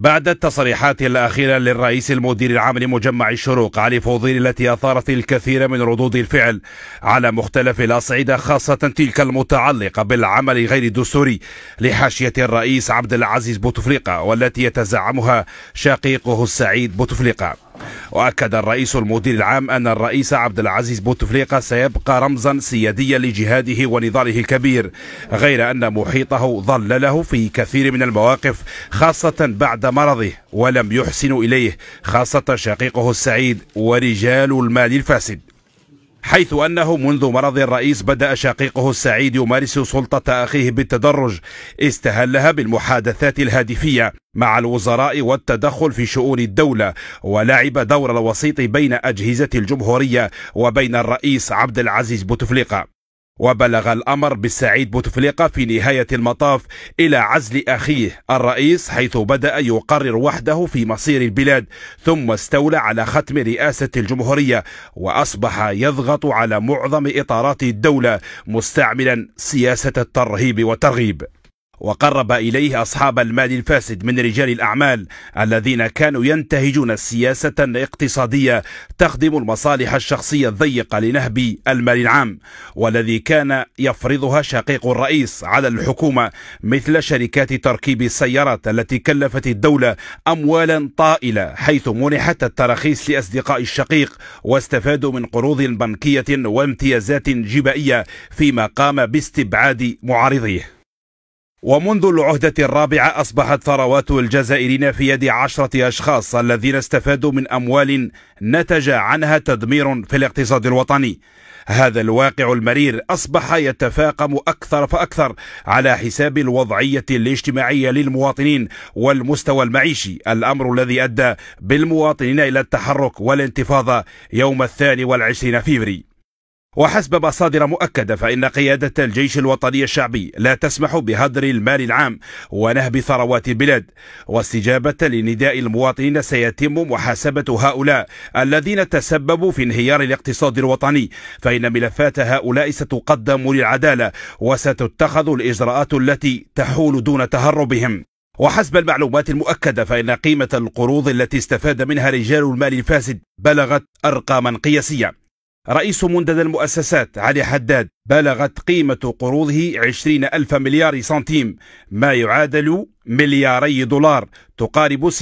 بعد التصريحات الأخيرة للرئيس المدير العام لمجمع الشروق علي فوضيل التي أثارت الكثير من ردود الفعل على مختلف الأصعدة خاصة تلك المتعلقة بالعمل غير الدستوري لحاشية الرئيس عبد العزيز بوتفليقة والتي يتزعمها شقيقه السعيد بوتفليقة واكد الرئيس المدير العام ان الرئيس عبد العزيز بوتفليقه سيبقى رمزا سياديا لجهاده ونضاله الكبير غير ان محيطه ظل له في كثير من المواقف خاصه بعد مرضه ولم يحسن اليه خاصه شقيقه السعيد ورجال المال الفاسد حيث أنه منذ مرض الرئيس بدأ شقيقه السعيد يمارس سلطة أخيه بالتدرج استهلها بالمحادثات الهادفية مع الوزراء والتدخل في شؤون الدولة ولعب دور الوسيط بين أجهزة الجمهورية وبين الرئيس عبد العزيز بوتفليقة وبلغ الأمر بالسعيد بوتفليقة في نهاية المطاف إلى عزل أخيه الرئيس حيث بدأ يقرر وحده في مصير البلاد ثم استولى على ختم رئاسة الجمهورية وأصبح يضغط على معظم إطارات الدولة مستعملا سياسة الترهيب والترغيب وقرب إليه أصحاب المال الفاسد من رجال الأعمال الذين كانوا ينتهجون سياسة اقتصادية تخدم المصالح الشخصية الضيقة لنهب المال العام والذي كان يفرضها شقيق الرئيس على الحكومة مثل شركات تركيب السيارات التي كلفت الدولة أموالا طائلة حيث منحت التراخيص لأصدقاء الشقيق واستفادوا من قروض بنكية وامتيازات جبائية فيما قام باستبعاد معارضيه ومنذ العهدة الرابعة أصبحت ثروات الجزائريين في يد عشرة أشخاص الذين استفادوا من أموال نتج عنها تدمير في الاقتصاد الوطني هذا الواقع المرير أصبح يتفاقم أكثر فأكثر على حساب الوضعية الاجتماعية للمواطنين والمستوى المعيشي الأمر الذي أدى بالمواطنين إلى التحرك والانتفاضة يوم الثاني والعشرين فيفري وحسب مصادر مؤكدة فإن قيادة الجيش الوطني الشعبي لا تسمح بهدر المال العام ونهب ثروات البلاد واستجابة لنداء المواطنين سيتم محاسبة هؤلاء الذين تسببوا في انهيار الاقتصاد الوطني فإن ملفات هؤلاء ستقدم للعدالة وستتخذ الإجراءات التي تحول دون تهربهم وحسب المعلومات المؤكدة فإن قيمة القروض التي استفاد منها رجال المال الفاسد بلغت أرقاما قياسية رئيس منتدى المؤسسات علي حداد بلغت قيمة قروضه 20 ألف مليار سنتيم ما يعادل ملياري دولار تقارب 60%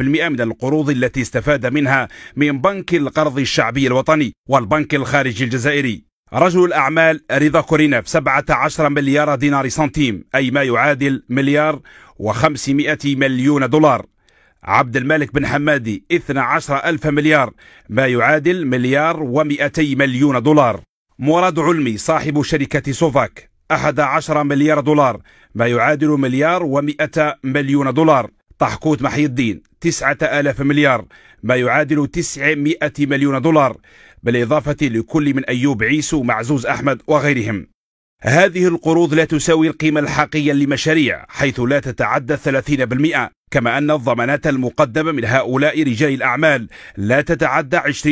من القروض التي استفاد منها من بنك القرض الشعبي الوطني والبنك الخارجي الجزائري رجل الأعمال رضا كورينف 17 مليار دينار سنتيم أي ما يعادل مليار و500 مليون دولار عبد الملك بن حمادي 12 ألف مليار ما يعادل مليار و200 مليون دولار مراد علمي صاحب شركة سوفاك 11 مليار دولار ما يعادل مليار و100 مليون دولار طحكوت محي الدين 9000 مليار ما يعادل 900 مليون دولار بالإضافة لكل من أيوب عيسو معزوز أحمد وغيرهم هذه القروض لا تساوي القيمة الحقيقية لمشاريع حيث لا تتعدى 30% كما أن الضمانات المقدمة من هؤلاء رجال الأعمال لا تتعدى 20%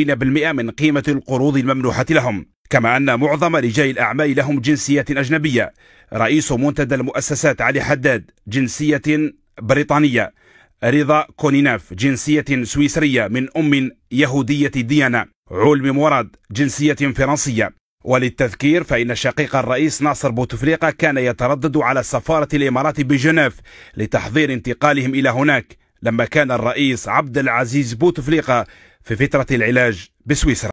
من قيمة القروض الممنوحة لهم كما أن معظم رجال الأعمال لهم جنسيات أجنبية رئيس منتدى المؤسسات علي حداد جنسية بريطانية رضا كونيناف جنسية سويسرية من أم يهودية ديانة علم مراد جنسية فرنسية وللتذكير فإن شقيق الرئيس ناصر بوتفليقة كان يتردد على سفارة الإمارات بجنيف لتحضير انتقالهم إلى هناك لما كان الرئيس عبد العزيز بوتفليقة في فترة العلاج بسويسرا